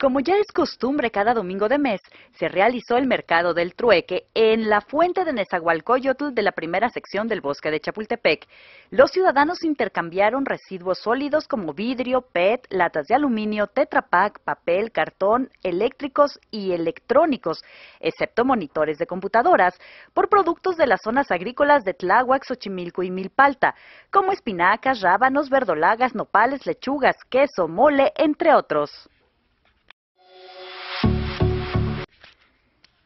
Como ya es costumbre cada domingo de mes, se realizó el mercado del trueque en la fuente de Nezahualcóyotl de la primera sección del bosque de Chapultepec. Los ciudadanos intercambiaron residuos sólidos como vidrio, PET, latas de aluminio, tetrapac, papel, cartón, eléctricos y electrónicos, excepto monitores de computadoras, por productos de las zonas agrícolas de Tláhuac, Xochimilco y Milpalta, como espinacas, rábanos, verdolagas, nopales, lechugas, queso, mole, entre otros.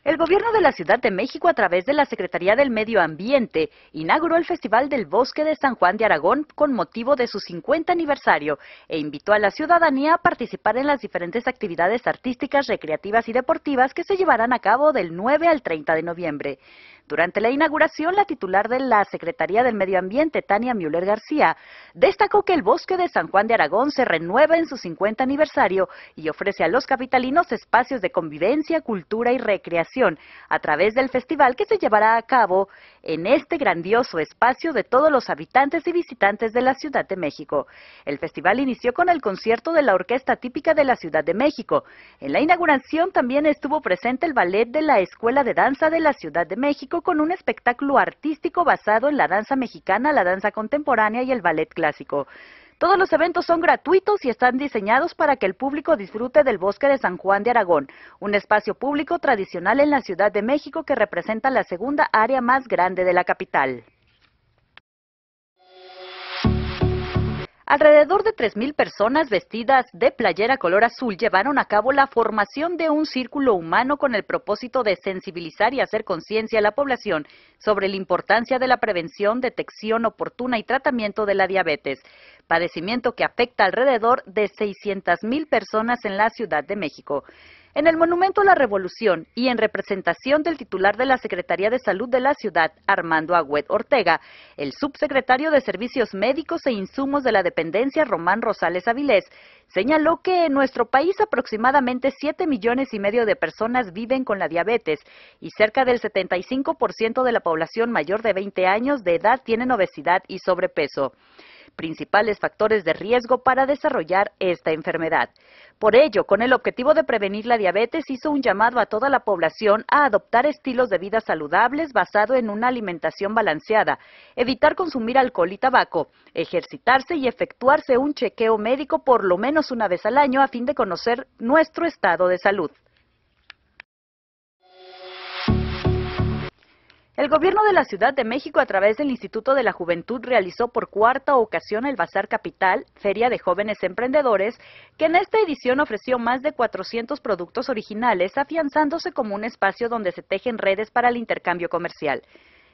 El gobierno de la Ciudad de México a través de la Secretaría del Medio Ambiente inauguró el Festival del Bosque de San Juan de Aragón con motivo de su 50 aniversario e invitó a la ciudadanía a participar en las diferentes actividades artísticas, recreativas y deportivas que se llevarán a cabo del 9 al 30 de noviembre. Durante la inauguración, la titular de la Secretaría del Medio Ambiente, Tania Müller García, destacó que el bosque de San Juan de Aragón se renueva en su 50 aniversario y ofrece a los capitalinos espacios de convivencia, cultura y recreación a través del festival que se llevará a cabo en este grandioso espacio de todos los habitantes y visitantes de la Ciudad de México. El festival inició con el concierto de la Orquesta Típica de la Ciudad de México. En la inauguración también estuvo presente el ballet de la Escuela de Danza de la Ciudad de México con un espectáculo artístico basado en la danza mexicana, la danza contemporánea y el ballet clásico. Todos los eventos son gratuitos y están diseñados para que el público disfrute del bosque de San Juan de Aragón, un espacio público tradicional en la Ciudad de México que representa la segunda área más grande de la capital. Alrededor de 3.000 personas vestidas de playera color azul llevaron a cabo la formación de un círculo humano con el propósito de sensibilizar y hacer conciencia a la población sobre la importancia de la prevención, detección oportuna y tratamiento de la diabetes, padecimiento que afecta alrededor de 600.000 personas en la Ciudad de México. En el Monumento a la Revolución y en representación del titular de la Secretaría de Salud de la ciudad, Armando Agüed Ortega, el subsecretario de Servicios Médicos e Insumos de la Dependencia, Román Rosales Avilés, señaló que en nuestro país aproximadamente 7 millones y medio de personas viven con la diabetes y cerca del 75% de la población mayor de 20 años de edad tienen obesidad y sobrepeso principales factores de riesgo para desarrollar esta enfermedad. Por ello, con el objetivo de prevenir la diabetes, hizo un llamado a toda la población a adoptar estilos de vida saludables basado en una alimentación balanceada, evitar consumir alcohol y tabaco, ejercitarse y efectuarse un chequeo médico por lo menos una vez al año a fin de conocer nuestro estado de salud. El gobierno de la Ciudad de México a través del Instituto de la Juventud realizó por cuarta ocasión el Bazar Capital, Feria de Jóvenes Emprendedores, que en esta edición ofreció más de 400 productos originales, afianzándose como un espacio donde se tejen redes para el intercambio comercial.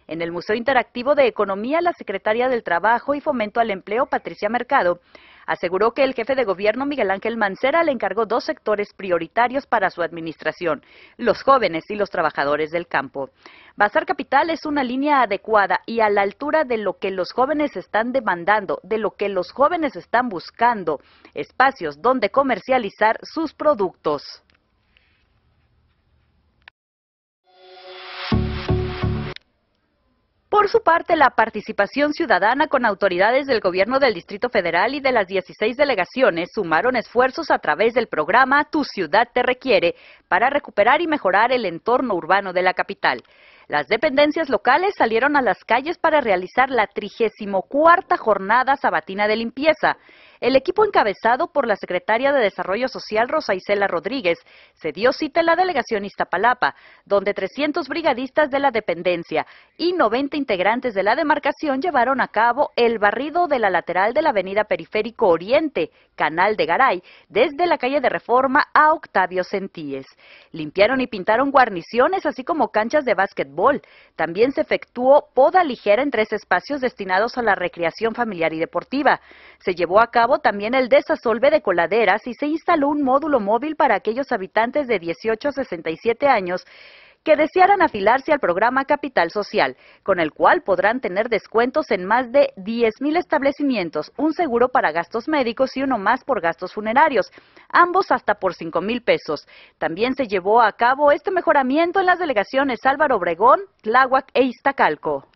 En el Museo Interactivo de Economía, la secretaria del Trabajo y Fomento al Empleo, Patricia Mercado, Aseguró que el jefe de gobierno Miguel Ángel Mancera le encargó dos sectores prioritarios para su administración, los jóvenes y los trabajadores del campo. Bazar Capital es una línea adecuada y a la altura de lo que los jóvenes están demandando, de lo que los jóvenes están buscando, espacios donde comercializar sus productos. Por su parte, la participación ciudadana con autoridades del Gobierno del Distrito Federal y de las 16 delegaciones sumaron esfuerzos a través del programa Tu ciudad te requiere para recuperar y mejorar el entorno urbano de la capital. Las dependencias locales salieron a las calles para realizar la 34 Jornada Sabatina de Limpieza el equipo encabezado por la secretaria de Desarrollo Social Rosa Isela Rodríguez se dio cita en la delegación Iztapalapa, donde 300 brigadistas de la dependencia y 90 integrantes de la demarcación llevaron a cabo el barrido de la lateral de la avenida Periférico Oriente, Canal de Garay, desde la calle de Reforma a Octavio Sentíes. Limpiaron y pintaron guarniciones, así como canchas de básquetbol. También se efectuó poda ligera en tres espacios destinados a la recreación familiar y deportiva. Se llevó a cabo también el desasolve de coladeras y se instaló un módulo móvil para aquellos habitantes de 18 a 67 años que desearan afilarse al programa Capital Social, con el cual podrán tener descuentos en más de mil establecimientos, un seguro para gastos médicos y uno más por gastos funerarios, ambos hasta por mil pesos. También se llevó a cabo este mejoramiento en las delegaciones Álvaro Obregón, Tláhuac e Iztacalco.